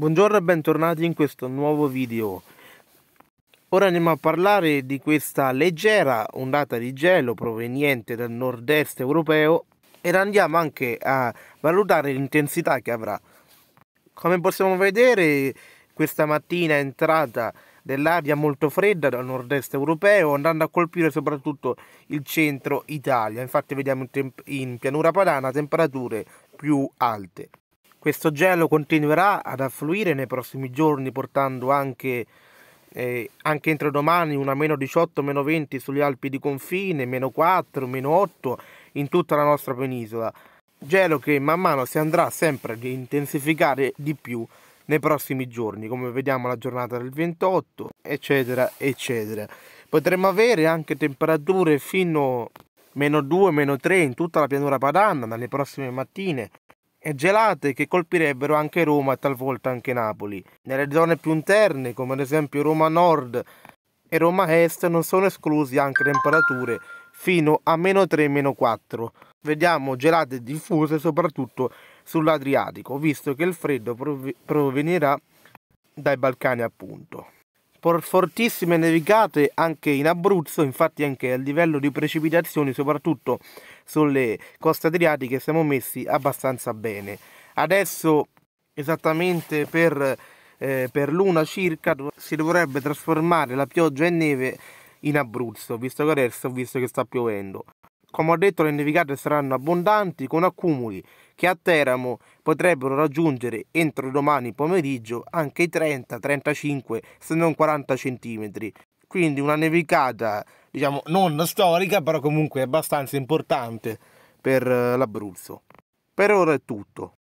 Buongiorno e bentornati in questo nuovo video. Ora andiamo a parlare di questa leggera ondata di gelo proveniente dal nord-est europeo ed andiamo anche a valutare l'intensità che avrà. Come possiamo vedere questa mattina è entrata dell'aria molto fredda dal nord-est europeo andando a colpire soprattutto il centro Italia. Infatti vediamo in, in pianura padana temperature più alte. Questo gelo continuerà ad affluire nei prossimi giorni portando anche, eh, anche entro domani una meno 18, meno 20 sulle Alpi di confine, meno 4, meno 8 in tutta la nostra penisola. Gelo che man mano si andrà sempre ad intensificare di più nei prossimi giorni, come vediamo la giornata del 28, eccetera, eccetera. Potremmo avere anche temperature fino a meno 2, meno 3 in tutta la pianura padana nelle prossime mattine e gelate che colpirebbero anche Roma e talvolta anche Napoli. Nelle zone più interne, come ad esempio Roma Nord e Roma Est, non sono esclusi anche temperature fino a meno 3-4. Vediamo gelate diffuse soprattutto sull'Adriatico, visto che il freddo provenirà dai Balcani appunto fortissime nevicate anche in Abruzzo, infatti anche a livello di precipitazioni, soprattutto sulle coste adriatiche, siamo messi abbastanza bene. Adesso esattamente per, eh, per l'una circa si dovrebbe trasformare la pioggia in neve in Abruzzo, visto che adesso ho visto che sta piovendo. Come ho detto le nevicate saranno abbondanti con accumuli che a Teramo potrebbero raggiungere entro domani pomeriggio anche i 30, 35 se non 40 cm. Quindi una nevicata diciamo non storica però comunque abbastanza importante per eh, l'Abruzzo. Per ora è tutto.